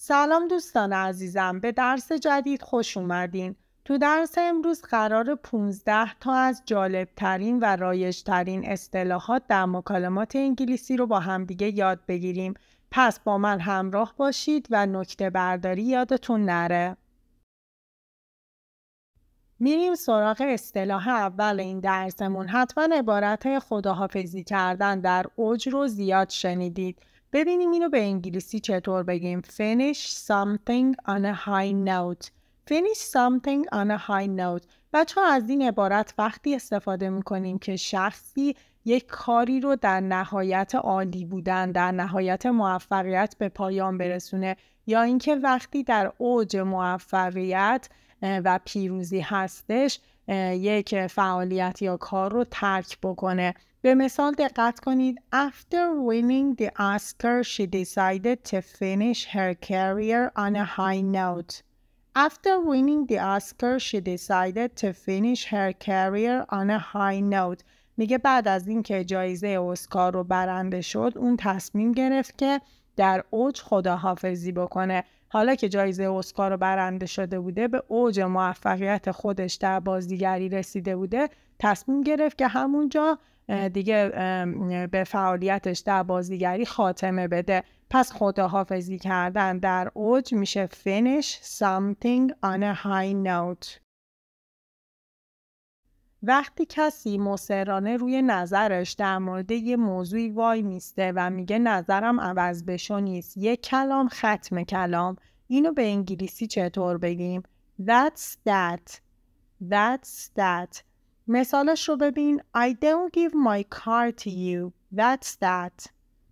سلام دوستان عزیزم به درس جدید خوش اومدین تو درس امروز قرار 15 تا از جالبترین و ترین اصطلاحات در مکالمات انگلیسی رو با همدیگه یاد بگیریم پس با من همراه باشید و نکته برداری یادتون نره میریم سراغ اصطلاح اول این درسمون حتما عبارت خداحافظی کردن در اوج رو زیاد شنیدید ببینیم اینو به انگلیسی چطور بگیم finish something on a high note finish something on a high note بچه از این عبارت وقتی استفاده میکنیم که شخصی یک کاری رو در نهایت عالی بودن در نهایت موفقیت به پایان برسونه یا اینکه وقتی در اوج موفقیت و پیروزی هستش یک فعالیت یا کار رو ترک بکنه به مثال دقت کنید After winning the Oscar she decided to finish her career on a high note After winning the Oscar she decided to finish her career on a high note میگه بعد از اینکه جایزه اسکار رو برنده شد اون تصمیم گرفت که در اوج خداحافظی بکنه حالا که جایزه اسکار رو برنده شده بوده به اوج موفقیت خودش در بازیگری رسیده بوده تصمیم گرفت که همونجا دیگه به فعالیتش در بازیگری خاتمه بده پس خداحافظی کردن در اوج میشه finish something on a high note وقتی کسی مصرانه روی نظرش در مورد یه موضوعی وای میسته و میگه نظرم عوض بشو نیست یک کلام ختم کلام اینو به انگلیسی چطور بگیم That's that That's that مثالش رو ببین I don't give my car to you That's that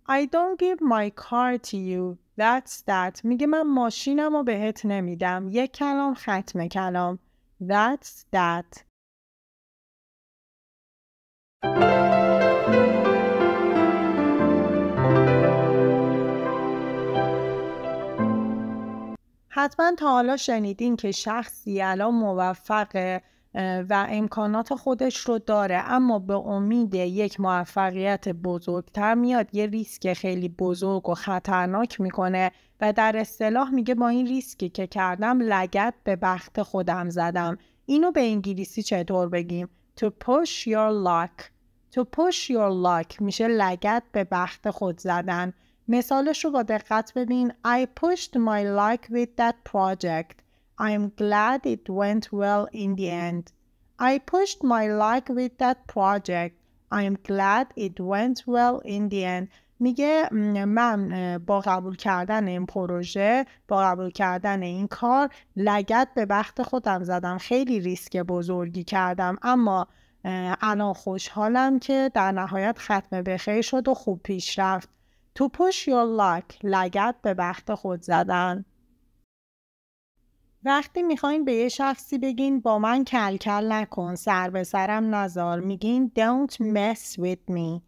I don't give my car to you That's that میگه من ماشینم رو بهت نمیدم یک کلام ختم کلام That's that حتما تا حالا شنیدین که شخصی الان موفقه و امکانات خودش رو داره اما به امید یک موفقیت بزرگتر میاد یه ریسک خیلی بزرگ و خطرناک میکنه و در اصطلاح میگه با این ریسکی که کردم لگت به بخت خودم زدم اینو به انگلیسی چطور بگیم to push your luck to push your luck میشه لگت به بخت خود زدن مثالش رو با دقت ببین I pushed my luck with that project I am glad it went well in the end. I pushed my luck with that project. I am glad it went well in the end. میگه من با قبول کردن این پروژه با قبول کردن این کار لگت به بخت خودم زدم خیلی ریسک بزرگی کردم اما الان خوشحالم که در نهایت ختم بخیر شد و خوب پیش رفت تو پوش یا لاک لگت به بخت خود زدن وقتی میخواین به یه شخصی بگین با من کلکل کل نکن سر به سرم نزار میگین don't mess with me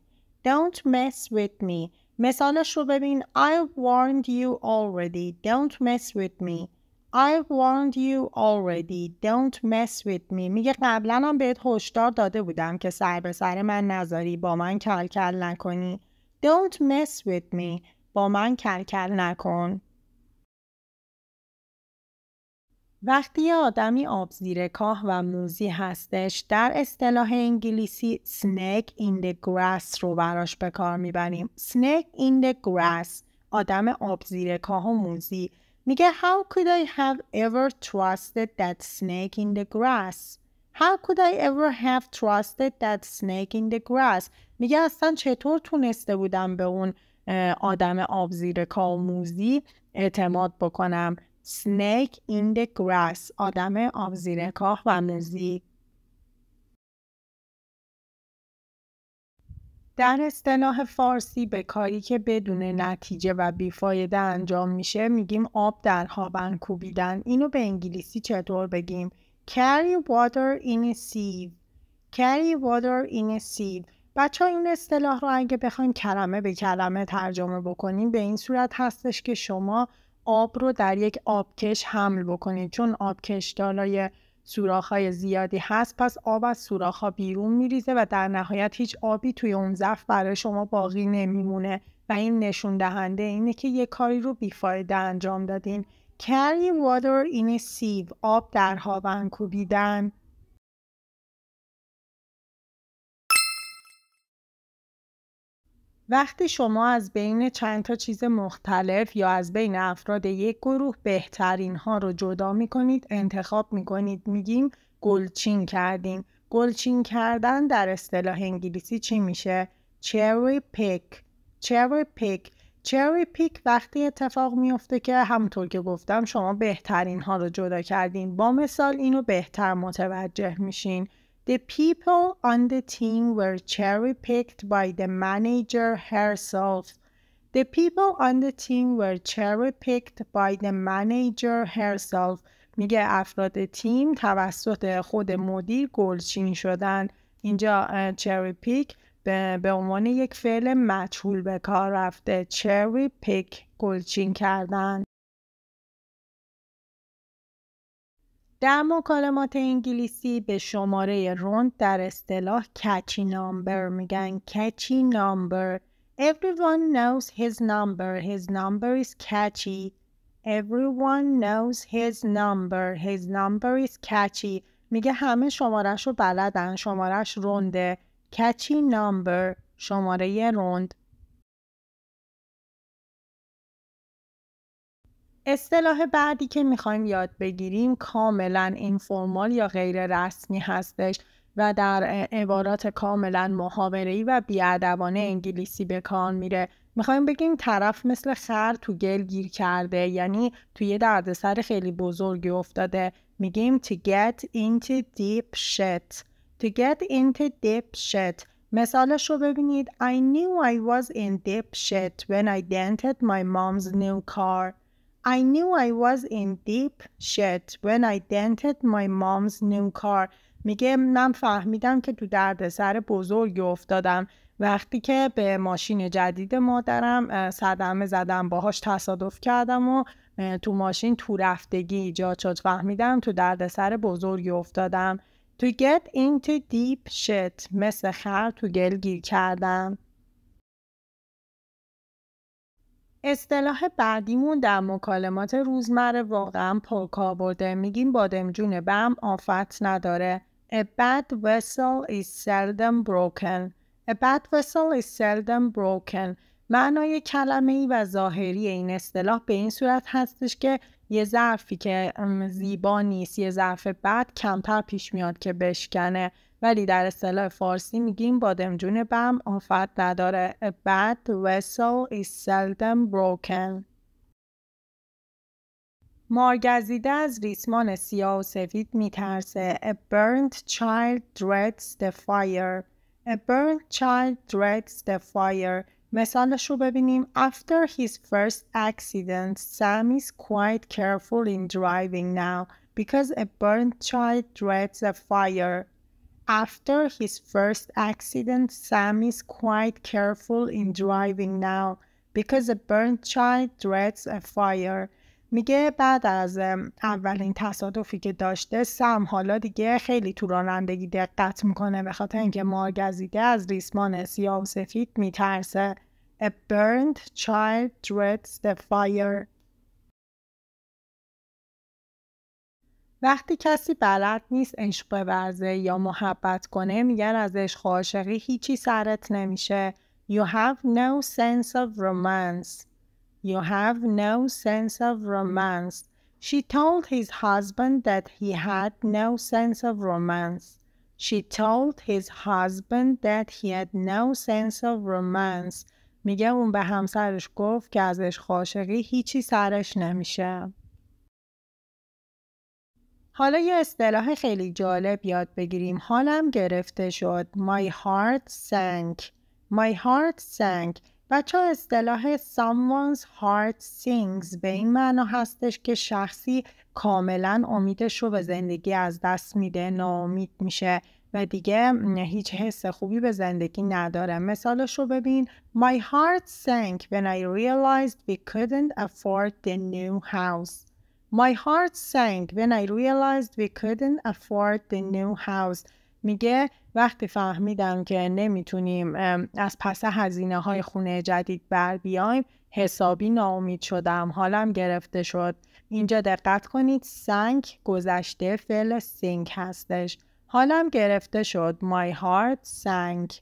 don't mess with me مثالش رو ببین I've warned you already don't mess with me I've warned you already don't mess with me میگه قبلا هم بهت هشدار داده بودم که سر به سر من نذاری با من کلکل کل نکنی don't mess with me با من کلکل کل نکن وقتی یه آدمی آب زیر کاه و موزی هستش در اصطلاح انگلیسی snake in the grass رو براش به کار میبریم snake in the grass آدم آب زیر کاه و موزی میگه how could I have ever trusted that snake in the grass How could I ever have trusted that snake in the grass میگه اصلا چطور تونسته بودم به اون آدم آب زیر کاه و موزی اعتماد بکنم snake in the grass آدم آبزیر کاه و مزی در اصطلاح فارسی به کاری که بدون نتیجه و بیفایده انجام میشه میگیم آب در هاون کوبیدن اینو به انگلیسی چطور بگیم carry water in a sieve carry water in a sieve بچه ها این اصطلاح رو اگه بخوایم کلمه به کلمه ترجمه بکنیم به این صورت هستش که شما آب رو در یک آبکش حمل بکنید چون آبکش دارای های زیادی هست پس آب از سوراخ‌ها بیرون میریزه و در نهایت هیچ آبی توی اون ظرف برای شما باقی نمیمونه و این نشون دهنده اینه که یه کاری رو بیفایده انجام دادین carry water in a آب در هاون کوبیدن وقتی شما از بین چند تا چیز مختلف یا از بین افراد یک گروه بهترین ها رو جدا می کنید انتخاب می کنید میگیم گلچین کردیم گلچین کردن در اصطلاح انگلیسی چی میشه؟ چری پیک چری پیک چری پیک وقتی اتفاق میفته که همونطور که گفتم شما بهترین ها رو جدا کردین با مثال اینو بهتر متوجه میشین The people on the team were cherry-picked by the manager herself. The people on the team were cherry-picked by the manager herself. میگه افراد تیم توسط خود مدیر گلچین شدن. اینجا چری پیک به عنوان یک فعل مجهول به کار رفته. چری پیک گلچین کردن. در مکالمات انگلیسی به شماره روند در اصطلاح کچی نامبر میگن کچی نامبر Everyone knows his number. His number is catchy. Everyone knows his number. His number is catchy. میگه همه شمارش رو بلدن. شمارش رونده. Catchy number. شماره روند. اصطلاح بعدی که میخوایم یاد بگیریم کاملا اینفرمال یا غیر رسمی هستش و در عبارات کاملا محاوره‌ای و بیادبانه انگلیسی به کار میره میخوایم بگیم طرف مثل خر تو گل گیر کرده یعنی توی دردسر خیلی بزرگی افتاده میگیم to get into deep shit to get into deep shit مثالش رو ببینید I knew I was in deep shit when I dented my mom's new car I knew I was in deep shit when I dented my mom's new car. میگه من فهمیدم که تو دردسر بزرگی افتادم وقتی که به ماشین جدید مادرم صدمه زدم باهاش تصادف کردم و تو ماشین تو رفتگی ایجاد شد فهمیدم تو دردسر بزرگی افتادم To get into deep shit مثل خر تو گل گیر کردم اصطلاح بعدیمون در مکالمات روزمره واقعا پرکاربرده میگیم بادمجون بم آفت نداره A bad vessel is seldom broken A bad vessel is معنای کلمه ای و ظاهری این اصطلاح به این صورت هستش که یه ظرفی که زیبا نیست یه ظرف بد کمتر پیش میاد که بشکنه ولی در اصطلاح فارسی میگیم بادمجون بم آفت نداره A bad vessel is seldom broken مارگزیده از ریسمان سیاه و سفید میترسه A burnt child dreads the fire A burnt child dreads the fire مثالش رو ببینیم After his first accident Sam is quite careful in driving now because a burnt child dreads a fire After his first accident, Sam is quite careful in driving now because a burnt child dreads a fire. میگه بعد از اولین تصادفی که داشته سم حالا دیگه خیلی تو رانندگی دقت میکنه به خاطر اینکه مارگزیده از ریسمان سیاه و سفید میترسه A burnt child dreads the fire وقتی کسی بلد نیست عشق بورزه یا محبت کنه میگن از عشق و عاشقی هیچی سرت نمیشه You have no sense of romance You have no sense of romance She told his husband that he had no sense of romance She told his husband that he had no sense of romance میگه اون به همسرش گفت که از عشق عاشقی هیچی سرش نمیشه حالا یه اصطلاح خیلی جالب یاد بگیریم حالم گرفته شد My heart sank My heart sank بچه اصطلاح someone's heart sings به این معنا هستش که شخصی کاملا امیدش رو به زندگی از دست میده ناامید میشه و دیگه هیچ حس خوبی به زندگی نداره مثالش رو ببین My heart sank when I realized we couldn't afford the new house My heart sank when I realized we couldn't afford the new house. میگه وقتی فهمیدم که نمیتونیم از پس هزینه های خونه جدید بر بیایم حسابی ناامید شدم حالم گرفته شد اینجا دقت کنید سنگ گذشته فعل سینک هستش حالم گرفته شد my heart sank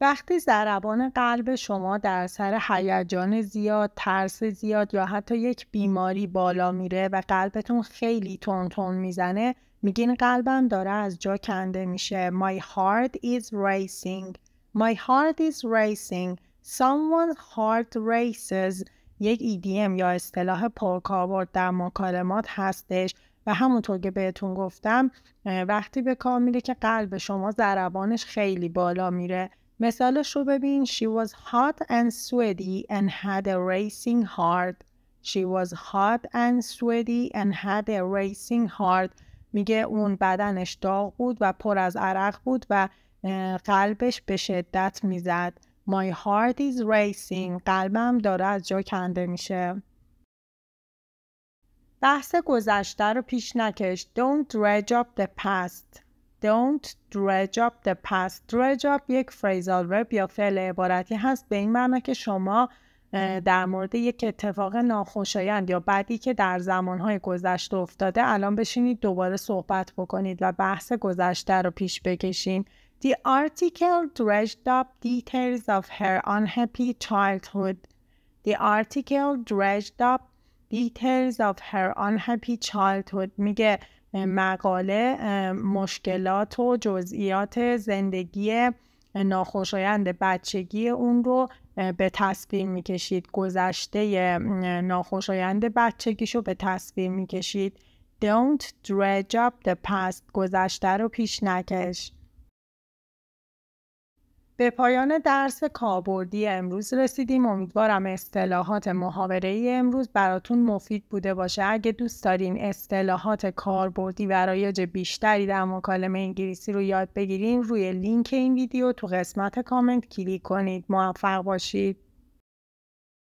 وقتی ضربان قلب شما در سر هیجان زیاد، ترس زیاد یا حتی یک بیماری بالا میره و قلبتون خیلی تون تون میزنه میگین قلبم داره از جا کنده میشه My heart is racing My heart is racing Someone's heart races یک EDM یا اصطلاح پرکاربرد در مکالمات هستش و همونطور که بهتون گفتم وقتی به کار میره که قلب شما ضربانش خیلی بالا میره مثالش رو ببین She was hot and sweaty and had a racing heart She was hot and sweaty and had a racing heart میگه اون بدنش داغ بود و پر از عرق بود و قلبش به شدت میزد My heart is racing قلبم داره از جا کنده میشه بحث گذشته رو پیش نکش Don't dredge up the past Don't dredge up the past. Dredge up یک phrasal verb یا فعل عبارتی هست به این معنا که شما در مورد یک اتفاق ناخوشایند یا بدی که در زمانهای گذشته افتاده الان بشینید دوباره صحبت بکنید و بحث گذشته رو پیش بکشین The article dredged up details of her unhappy childhood. The article dredged up details of her unhappy childhood. میگه مقاله مشکلات و جزئیات زندگی ناخوشایند بچگی اون رو به تصویر میکشید گذشته ناخوشایند بچگیش رو به تصویر میکشید Don't dredge up the past گذشته رو پیش نکش به پایان درس کاربردی امروز رسیدیم امیدوارم اصطلاحات محاوره امروز براتون مفید بوده باشه اگه دوست دارین اصطلاحات کاربردی و رایج بیشتری در مکالمه انگلیسی رو یاد بگیرین روی لینک این ویدیو تو قسمت کامنت کلیک کنید موفق باشید